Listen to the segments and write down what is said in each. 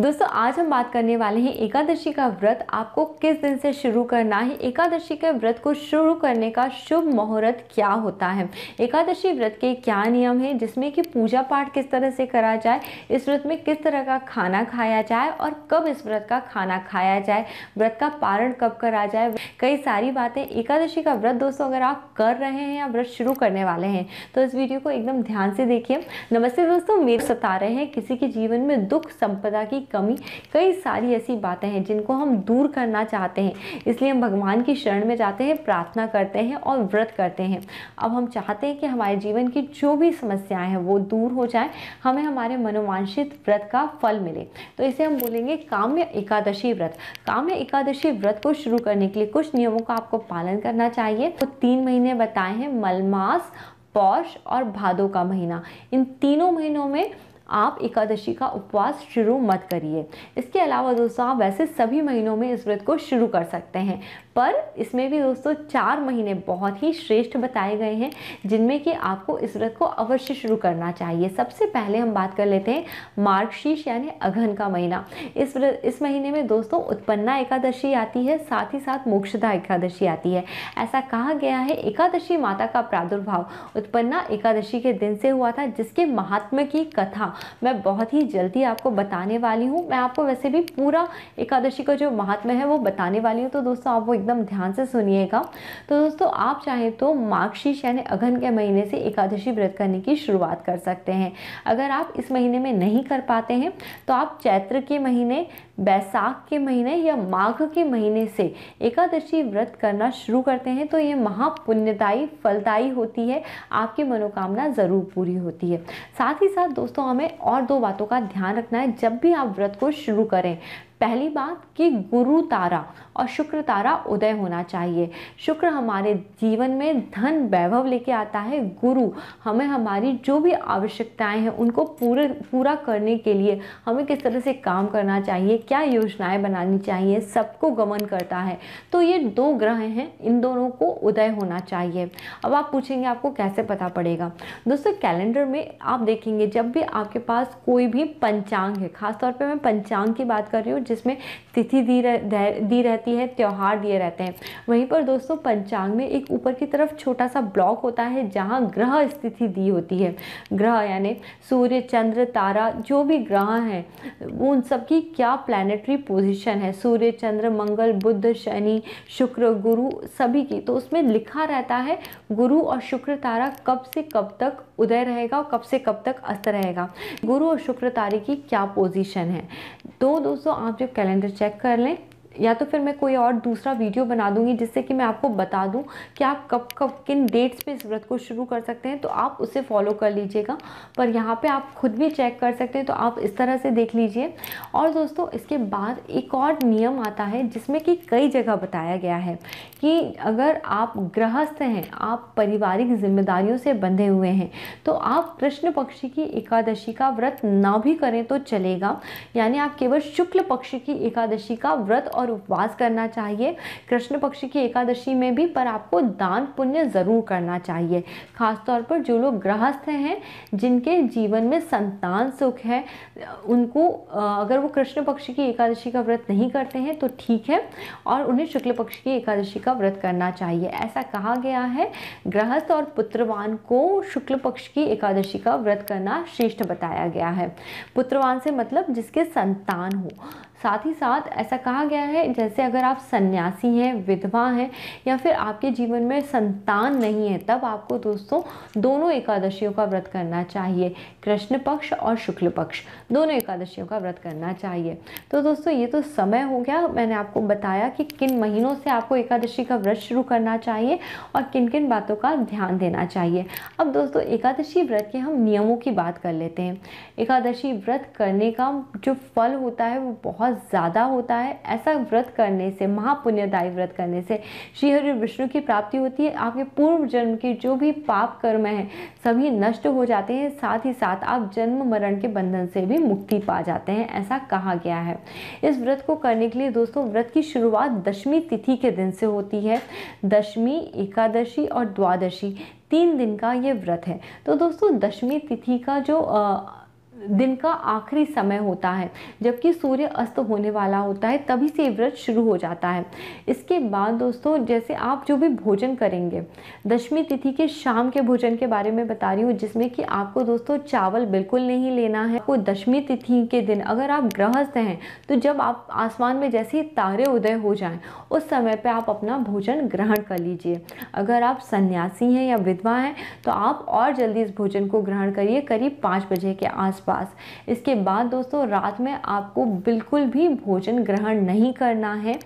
दोस्तों आज हम बात करने वाले हैं एकादशी का व्रत आपको किस दिन से शुरू करना है एकादशी के व्रत को शुरू करने का शुभ मुहूर्त क्या होता है एकादशी व्रत के क्या नियम है जिसमें कि पूजा पाठ किस तरह से करा जाए इस व्रत में किस तरह का खाना खाया जाए और कब इस व्रत का खाना खाया जाए व्रत का पारण कब करा जाए कई सारी बातें एकादशी का व्रत दोस्तों अगर आप कर रहे हैं या व्रत शुरू करने वाले हैं तो इस वीडियो को एकदम ध्यान से देखिए नमस्ते दोस्तों मेरे सता रहे हैं किसी के जीवन में दुख संपदा की कमी कई सारी ऐसी बातें हैं जिनको हम दूर करना चाहते हैं इसलिए हम भगवान की शरण में जाते हैं प्रार्थना करते हैं और व्रत करते हैं अब हम चाहते हैं कि हमारे जीवन की जो भी समस्याएं हैं वो दूर हो जाए हमें हमारे मनोवांछित व्रत का फल मिले तो इसे हम बोलेंगे काम्य एकादशी व्रत काम्य एकादशी व्रत को शुरू करने के लिए कुछ नियमों का आपको पालन करना चाहिए तो तीन महीने बताए हैं मलमास पौष और भादों का महीना इन तीनों महीनों में आप एकादशी का उपवास शुरू मत करिए इसके अलावा दोस्तों आप वैसे सभी महीनों में इस व्रत को शुरू कर सकते हैं पर इसमें भी दोस्तों चार महीने बहुत ही श्रेष्ठ बताए गए हैं जिनमें कि आपको इस व्रत को अवश्य शुरू करना चाहिए सबसे पहले हम बात कर लेते हैं मार्गशीर्ष यानी अघन का महीना इस व्रत इस महीने में दोस्तों उत्पन्ना एकादशी आती है साथ ही साथ मोक्षदा एकादशी आती है ऐसा कहा गया है एकादशी माता का प्रादुर्भाव उत्पन्ना एकादशी के दिन से हुआ था जिसके महात्म की कथा मैं बहुत ही जल्दी आपको बताने वाली हूँ मैं आपको वैसे भी पूरा एकादशी का जो महात्मा है वो बताने वाली हूँ तो दोस्तों आप वो एकदम ध्यान से सुनिएगा तो दोस्तों आप चाहें तो मार्गशीर्ष यानी अघन के महीने से एकादशी व्रत करने की शुरुआत कर सकते हैं अगर आप इस महीने में नहीं कर पाते हैं तो आप चैत्र के महीने बैसाख के महीने या माघ के महीने से एकादशी व्रत करना शुरू करते हैं तो ये महापुण्यदायी फलदायी होती है आपकी मनोकामना ज़रूर पूरी होती है साथ ही साथ दोस्तों हमें और दो बातों का ध्यान रखना है जब भी आप व्रत को शुरू करें पहली बात कि गुरु तारा और शुक्र तारा उदय होना चाहिए शुक्र हमारे जीवन में धन वैभव लेके आता है गुरु हमें हमारी जो भी आवश्यकताएं हैं उनको पूरे पूरा करने के लिए हमें किस तरह से काम करना चाहिए क्या योजनाएं बनानी चाहिए सबको गमन करता है तो ये दो ग्रह हैं इन दोनों को उदय होना चाहिए अब आप पूछेंगे आपको कैसे पता पड़ेगा दोस्तों कैलेंडर में आप देखेंगे जब भी आपके पास कोई भी पंचांग है खासतौर पर मैं पंचांग की बात कर रही हूँ जिसमें तिथि दी रह, दी रहती है त्यौहार दिए रहते हैं वहीं पर दोस्तों पंचांग में एक ऊपर की तरफ छोटा सा ब्लॉक होता है जहाँ ग्रह स्थिति दी होती है ग्रह यानी सूर्य चंद्र तारा जो भी ग्रह हैं उन सबकी क्या प्लानिटरी पोजिशन है सूर्य चंद्र मंगल बुद्ध शनि शुक्र गुरु सभी की तो उसमें लिखा रहता है गुरु और शुक्र तारा कब से कब तक उदय रहेगा और कब से कब तक अस्त रहेगा गुरु और शुक्र तारे की क्या पोजीशन है तो दोस्तों आप जब कैलेंडर चेक कर लें या तो फिर मैं कोई और दूसरा वीडियो बना दूंगी जिससे कि मैं आपको बता दूं कि आप कब कब किन डेट्स पे इस व्रत को शुरू कर सकते हैं तो आप उसे फॉलो कर लीजिएगा पर यहाँ पे आप खुद भी चेक कर सकते हैं तो आप इस तरह से देख लीजिए और दोस्तों इसके बाद एक और नियम आता है जिसमें कि कई जगह बताया गया है कि अगर आप गृहस्थ हैं आप पारिवारिक जिम्मेदारियों से बंधे हुए हैं तो आप कृष्ण पक्षी की एकादशी का व्रत ना भी करें तो चलेगा यानी आप केवल शुक्ल पक्ष की एकादशी का व्रत और और उपवास करना चाहिए कृष्ण पक्ष की एकादशी में भी पर आपको दान पुण्य ज़रूर करना चाहिए खासतौर पर जो लोग गृहस्थ हैं जिनके जीवन में संतान सुख है उनको अगर वो कृष्ण पक्ष की एकादशी का व्रत नहीं करते हैं तो ठीक है और उन्हें शुक्ल पक्ष की एकादशी का व्रत करना चाहिए ऐसा कहा गया है गृहस्थ और पुत्रवान को शुक्ल पक्ष की एकादशी का व्रत करना श्रेष्ठ बताया गया है पुत्रवान से मतलब जिसके संतान हो साथ ही साथ ऐसा कहा गया है जैसे अगर आप सन्यासी हैं विधवा हैं या फिर आपके जीवन में संतान नहीं है तब आपको दोस्तों दोनों एकादशियों का व्रत करना चाहिए कृष्ण पक्ष और शुक्ल पक्ष दोनों एकादशियों का व्रत करना चाहिए तो दोस्तों ये तो समय हो गया मैंने आपको बताया कि किन महीनों से आपको एकादशी का व्रत शुरू करना चाहिए और किन किन बातों का ध्यान देना चाहिए अब दोस्तों एकादशी व्रत के हम नियमों की बात कर लेते हैं एकादशी व्रत करने का जो फल होता है वो बहुत ज़्यादा होता है ऐसा व्रत करने से महापुण्यदायी व्रत करने से श्री हरि विष्णु की प्राप्ति होती है आपके पूर्व जन्म के जो भी पाप कर्म हैं सभी नष्ट हो जाते हैं साथ ही साथ आप जन्म मरण के बंधन से भी मुक्ति पा जाते हैं ऐसा कहा गया है इस व्रत को करने के लिए दोस्तों व्रत की शुरुआत दशमी तिथि के दिन से होती है दशमी एकादशी और द्वादशी तीन दिन का ये व्रत है तो दोस्तों दशमी तिथि का जो आ, दिन का आखिरी समय होता है जबकि सूर्य अस्त होने वाला होता है तभी से व्रत शुरू हो जाता है इसके बाद दोस्तों जैसे आप जो भी भोजन करेंगे दशमी तिथि के शाम के भोजन के बारे में बता रही हूँ जिसमें कि आपको दोस्तों चावल बिल्कुल नहीं लेना है आपको दशमी तिथि के दिन अगर आप गृहस्थ हैं तो जब आप आसमान में जैसे तारे उदय हो जाएँ उस समय पर आप अपना भोजन ग्रहण कर लीजिए अगर आप सन्यासी हैं या विधवा हैं तो आप और जल्दी इस भोजन को ग्रहण करिए करीब पाँच बजे के आसपास आसपास इसके बाद दोस्तों रात में आपको बिल्कुल भी भोजन ग्रहण नहीं करना है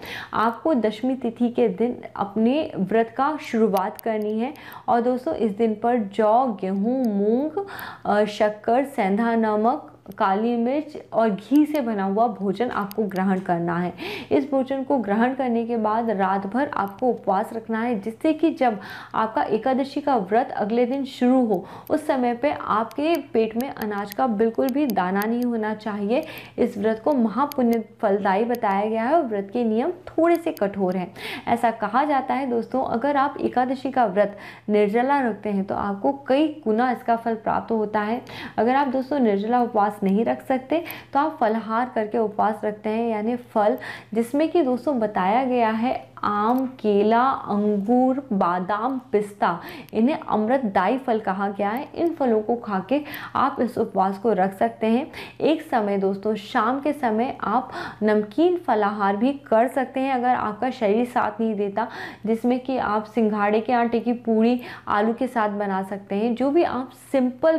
आपको दशमी तिथि के दिन अपने व्रत का शुरुआत करनी है और दोस्तों इस दिन पर जौ गेहूँ मूंग शक्कर सेंधा नमक काली मिर्च और घी से बना हुआ भोजन आपको ग्रहण करना है इस भोजन को ग्रहण करने के बाद रात भर आपको उपवास रखना है जिससे कि जब आपका एकादशी का व्रत अगले दिन शुरू हो उस समय पे आपके पेट में अनाज का बिल्कुल भी दाना नहीं होना चाहिए इस व्रत को महापुण्य फलदायी बताया गया है और व्रत के नियम थोड़े से कठोर हैं ऐसा कहा जाता है दोस्तों अगर आप एकादशी का व्रत निर्जला रखते हैं तो आपको कई गुना इसका फल प्राप्त होता है अगर आप दोस्तों निर्जला उपवास नहीं रख सकते तो आप फलहार करके उपवास रखते हैं यानी फल जिसमें कि दोस्तों बताया गया है आम केला अंगूर बादाम पिस्ता इन्हें अमृतदायी फल कहा गया है इन फलों को खा के आप इस उपवास को रख सकते हैं एक समय दोस्तों शाम के समय आप नमकीन फलाहार भी कर सकते हैं अगर आपका शरीर साथ नहीं देता जिसमें कि आप सिंघाड़े के आटे की पूड़ी आलू के साथ बना सकते हैं जो भी आप सिंपल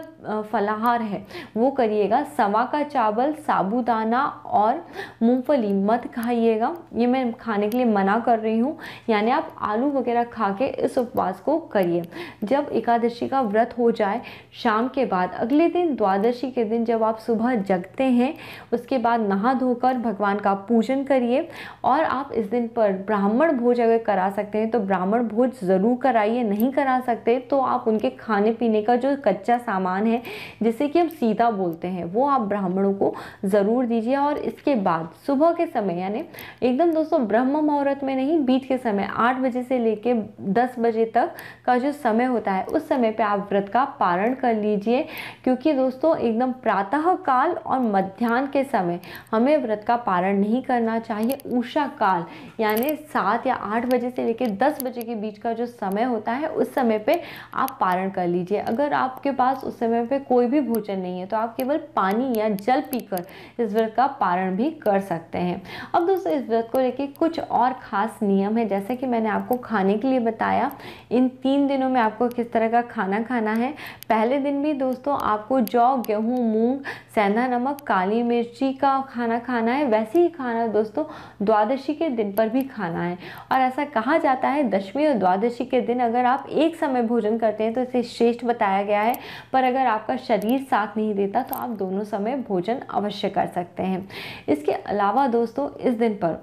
फलाहार है वो करिएगा सवा का चावल साबूदाना और मूँगफली मत खाइएगा ये मैं खाने के लिए मना कर रही रही हूँ यानी आप आलू वगैरह खा के इस उपवास को करिए जब एकादशी का व्रत हो जाए शाम के बाद अगले दिन द्वादशी के दिन जब आप सुबह जगते हैं उसके बाद नहा धोकर भगवान का पूजन करिए और आप इस दिन पर ब्राह्मण भोज अगर करा सकते हैं तो ब्राह्मण भोज ज़रूर कराइए नहीं करा सकते तो आप उनके खाने पीने का जो कच्चा सामान है जिसे कि हम सीधा बोलते हैं वो आप ब्राह्मणों को ज़रूर दीजिए और इसके बाद सुबह के समय यानी एकदम दोस्तों ब्रह्म मुहूर्त में नहीं बीच के समय आठ बजे से लेकर दस बजे तक का जो समय होता है उस समय पे आप व्रत का पारण कर लीजिए क्योंकि दोस्तों एकदम प्रातः काल और मध्यान्ह के समय हमें व्रत का पारण नहीं करना चाहिए उषा काल यानी सात या आठ बजे से लेकर दस बजे के बीच का जो समय होता है उस समय पर आप पारण कर लीजिए अगर आपके पास उस समय पर कोई भी भोजन नहीं है तो आप केवल पानी या जल पीकर इस व्रत का पारण भी कर सकते हैं अब दोस्तों इस व्रत को लेके कुछ और खास नियम है जैसे कि मैंने आपको खाने के लिए बताया इन तीन दिनों में आपको किस तरह का खाना खाना है पहले दिन भी दोस्तों आपको जौ गेहूँ मूंग सेंधा नमक काली मिर्ची का खाना खाना है वैसे ही खाना दोस्तों द्वादशी के दिन पर भी खाना है और ऐसा कहा जाता है दशमी और द्वादशी के दिन अगर आप एक समय भोजन करते हैं तो इसे श्रेष्ठ बताया गया है पर अगर आपका शरीर साथ नहीं देता तो आप दोनों समय भोजन अवश्य कर सकते हैं इसके अलावा दोस्तों इस दिन पर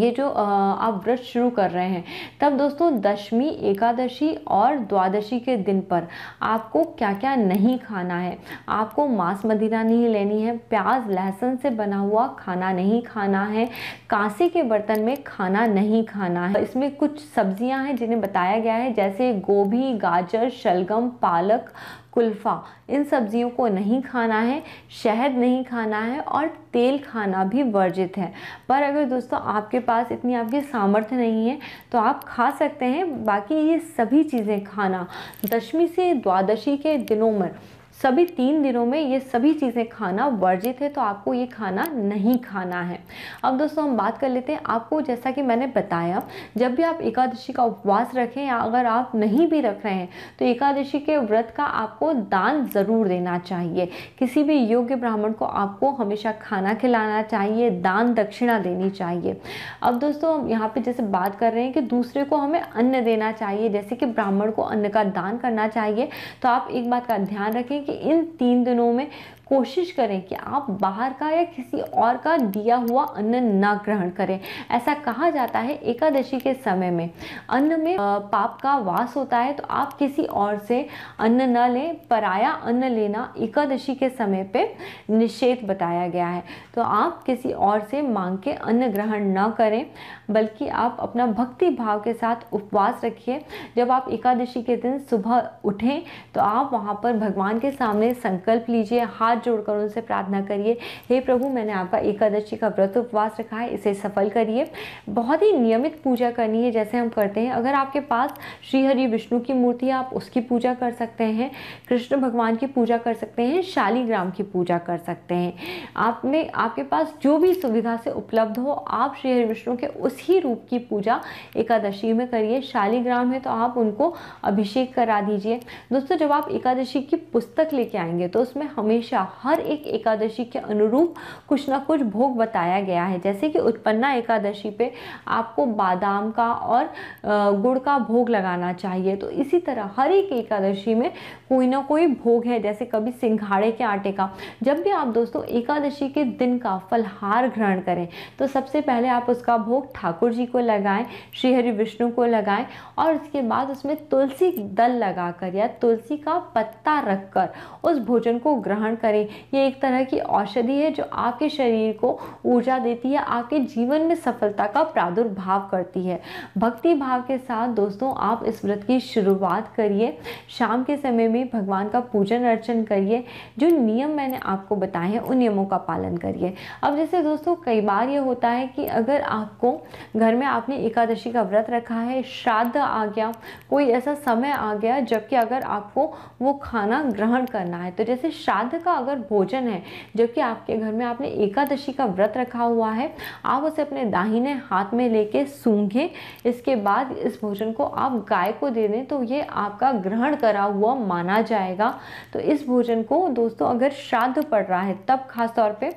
ये जो आप व्रत शुरू कर रहे हैं तब दोस्तों दशमी एकादशी और द्वादशी के दिन पर आपको क्या क्या नहीं खाना है आपको मांस मदिरा नहीं लेनी है प्याज लहसुन से बना हुआ खाना नहीं खाना है कांसे के बर्तन में खाना नहीं खाना है इसमें कुछ सब्जियां हैं जिन्हें बताया गया है जैसे गोभी गाजर शलगम पालक कुल्फ़ा इन सब्जियों को नहीं खाना है शहद नहीं खाना है और तेल खाना भी वर्जित है पर अगर दोस्तों आपके पास इतनी आपकी सामर्थ्य नहीं है तो आप खा सकते हैं बाकी ये सभी चीज़ें खाना दशमी से द्वादशी के दिनों में सभी तीन दिनों में ये सभी चीज़ें खाना वर्जित है तो आपको ये खाना नहीं खाना है अब दोस्तों हम बात कर लेते हैं आपको जैसा कि मैंने बताया जब भी आप एकादशी का उपवास रखें या अगर आप नहीं भी रख रहे हैं तो एकादशी के व्रत का आपको दान ज़रूर देना चाहिए किसी भी योग्य ब्राह्मण को आपको हमेशा खाना खिलाना चाहिए दान दक्षिणा देनी चाहिए अब दोस्तों हम यहाँ पे जैसे बात कर रहे हैं कि दूसरे को हमें अन्न देना चाहिए जैसे कि ब्राह्मण को अन्न का दान करना चाहिए तो आप एक बात का ध्यान रखें कि कि इन तीन दिनों में कोशिश करें कि आप बाहर का या किसी और का दिया हुआ अन्न ना ग्रहण करें ऐसा कहा जाता है एकादशी के समय में अन्न में पाप का वास होता है तो आप किसी और से अन्न न लें पराया अन्न लेना एकादशी के समय पे निषेध बताया गया है तो आप किसी और से मांग के अन्न ग्रहण न करें बल्कि आप अपना भक्ति भाव के साथ उपवास रखिए जब आप एकादशी के दिन सुबह उठें तो आप वहाँ पर भगवान के सामने संकल्प लीजिए हाथ हाथ जोड़कर उनसे प्रार्थना करिए हे प्रभु मैंने आपका एकादशी का व्रत उपवास रखा है इसे सफल करिए बहुत ही नियमित पूजा करनी है जैसे हम करते हैं अगर आपके पास श्री हरि विष्णु की मूर्ति आप उसकी पूजा कर सकते हैं कृष्ण भगवान की पूजा कर सकते हैं शालीग्राम की पूजा कर सकते हैं आप में आपके पास जो भी सुविधा से उपलब्ध हो आप श्री हरि विष्णु के उसी रूप की पूजा एकादशी में करिए शालीग्राम है तो आप उनको अभिषेक करा दीजिए दोस्तों जब आप एकादशी की पुस्तक लेके आएंगे तो उसमें हमेशा हमेशा हर एक एकादशी के अनुरूप कुछ ना कुछ भोग बताया गया है जैसे कि उत्पन्ना एकादशी पे आपको बादाम का और गुड़ का भोग लगाना चाहिए तो इसी तरह हर एक एकादशी में कोई ना कोई भोग है जैसे कभी सिंघाड़े के आटे का जब भी आप दोस्तों एकादशी के दिन का फलहार ग्रहण करें तो सबसे पहले आप उसका भोग ठाकुर जी को लगाएं श्री हरि विष्णु को लगाएं और उसके बाद उसमें तुलसी दल लगाकर या तुलसी का पत्ता रखकर उस भोजन को ग्रहण करें करें ये एक तरह की औषधि है जो आपके शरीर को ऊर्जा देती है आपके जीवन में सफलता का प्रादुर्भाव करती है भक्ति भाव के साथ दोस्तों आप इस व्रत की शुरुआत करिए शाम के समय में भगवान का पूजन अर्चन करिए जो नियम मैंने आपको बताए हैं उन नियमों का पालन करिए अब जैसे दोस्तों कई बार ये होता है कि अगर आपको घर में आपने एकादशी का व्रत रखा है श्राद्ध आ गया कोई ऐसा समय आ गया जबकि अगर आपको वो खाना ग्रहण करना है तो जैसे श्राद्ध का अगर भोजन है जबकि आपके घर में आपने एकादशी का व्रत रखा हुआ है आप उसे अपने दाहिने हाथ में लेके सूंघें इसके बाद इस भोजन को आप गाय को दे दें तो ये आपका ग्रहण करा हुआ माना जाएगा तो इस भोजन को दोस्तों अगर श्राद्ध पड़ रहा है तब खास तौर पे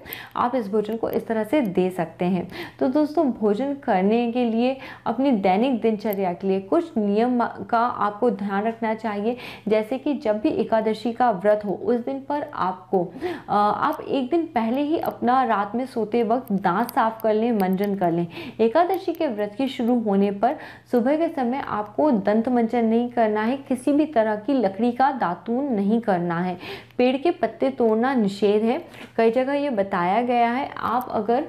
आप इस भोजन को इस तरह से दे सकते हैं तो दोस्तों भोजन करने के लिए अपनी दैनिक दिनचर्या के लिए कुछ नियम का आपको ध्यान रखना चाहिए जैसे कि जब भी एकादशी का व्रत हो उस दिन पर आपको को आप एक दिन पहले ही अपना रात में सोते वक्त दांत साफ कर लें मंजन कर लें एकादशी के व्रत की शुरू होने पर सुबह के समय आपको दंत मंजन नहीं करना है किसी भी तरह की लकड़ी का दातून नहीं करना है पेड़ के पत्ते तोड़ना निषेध है कई जगह ये बताया गया है आप अगर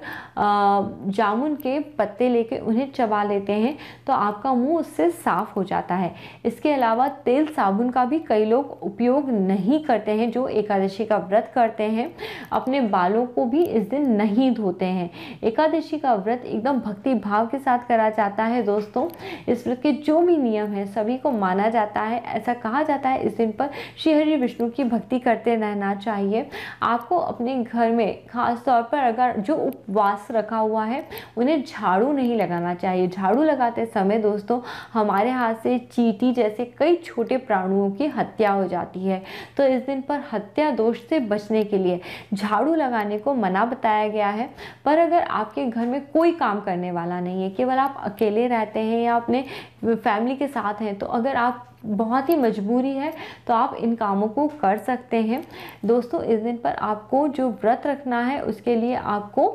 जामुन के पत्ते लेके उन्हें चबा लेते हैं तो आपका मुंह उससे साफ हो जाता है इसके अलावा तेल साबुन का भी कई लोग उपयोग नहीं करते हैं जो एकादशी का व्रत व्रत करते हैं अपने बालों को भी इस दिन नहीं धोते हैं एकादशी का व्रत एकदम भक्ति भाव के साथ करा जाता है दोस्तों इस व्रत के जो भी नियम हैं सभी को माना जाता है ऐसा कहा जाता है इस दिन पर श्री हरि विष्णु की भक्ति करते रहना चाहिए आपको अपने घर में खास तौर पर अगर जो उपवास रखा हुआ है उन्हें झाड़ू नहीं लगाना चाहिए झाड़ू लगाते समय दोस्तों हमारे हाथ से चीटी जैसे कई छोटे प्राणुओं की हत्या हो जाती है तो इस दिन पर हत्या दोष से बचने के लिए झाड़ू लगाने को मना बताया गया है पर अगर आपके घर में कोई काम करने वाला नहीं है केवल आप अकेले रहते हैं या अपने फैमिली के साथ हैं तो अगर आप बहुत ही मजबूरी है तो आप इन कामों को कर सकते हैं दोस्तों इस दिन पर आपको जो व्रत रखना है उसके लिए आपको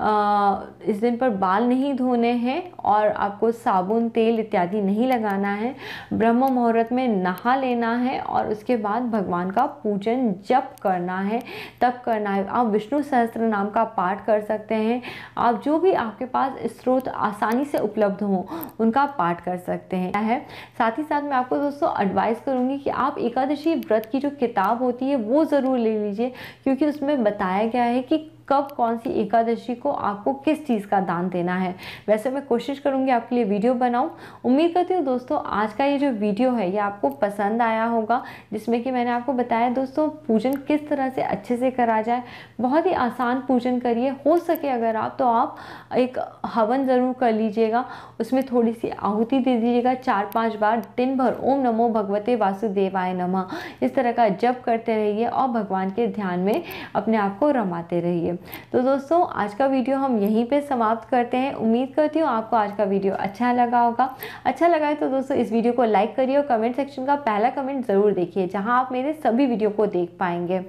आ, इस दिन पर बाल नहीं धोने हैं और आपको साबुन तेल इत्यादि नहीं लगाना है ब्रह्म मुहूर्त में नहा लेना है और उसके बाद भगवान का पूजन जप करना है तप करना है आप विष्णु सहस्त्र नाम का पाठ कर सकते हैं आप जो भी आपके पास स्रोत आसानी से उपलब्ध हों उनका पाठ कर सकते हैं है साथ ही साथ मैं आपको दोस्तों दोस्तों एडवाइस करूंगी कि आप एकादशी व्रत की जो किताब होती है वो ज़रूर ले लीजिए क्योंकि उसमें बताया गया है कि कब कौन सी एकादशी को आपको किस चीज़ का दान देना है वैसे मैं कोशिश करूँगी आपके लिए वीडियो बनाऊँ उम्मीद करती हूँ दोस्तों आज का ये जो वीडियो है ये आपको पसंद आया होगा जिसमें कि मैंने आपको बताया दोस्तों पूजन किस तरह से अच्छे से करा जाए बहुत ही आसान पूजन करिए हो सके अगर आप तो आप एक हवन ज़रूर कर लीजिएगा उसमें थोड़ी सी आहुति दे दीजिएगा चार पांच बार दिन भर ओम नमो भगवते वासुदेवाय नमः इस तरह का जप करते रहिए और भगवान के ध्यान में अपने आप को रमाते रहिए तो दोस्तों आज का वीडियो हम यहीं पे समाप्त करते हैं उम्मीद करती हूँ आपको आज का वीडियो अच्छा लगा होगा अच्छा लगा है तो दोस्तों इस वीडियो को लाइक करिए और कमेंट सेक्शन का पहला कमेंट ज़रूर देखिए जहाँ आप मेरे सभी वीडियो को देख पाएंगे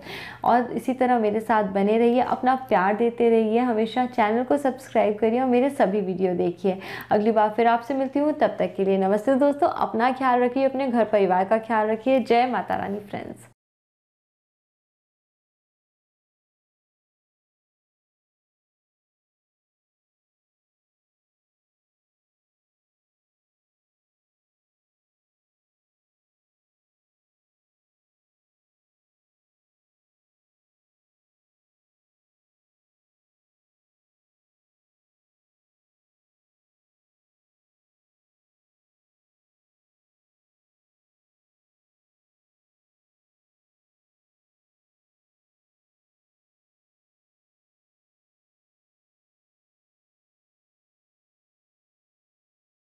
और इसी तरह मेरे साथ बने रहिए अपना प्यार देते रहिए हमेशा चैनल को सब्सक्राइब करिए और मेरे सभी वीडियो देखिए अगली बार फिर आपसे मिलती हूँ तब तक के लिए नमस्ते दोस्तों अपना ख्याल रखिए अपने घर परिवार का ख्याल रखिए जय माता रानी फ्रेंड्स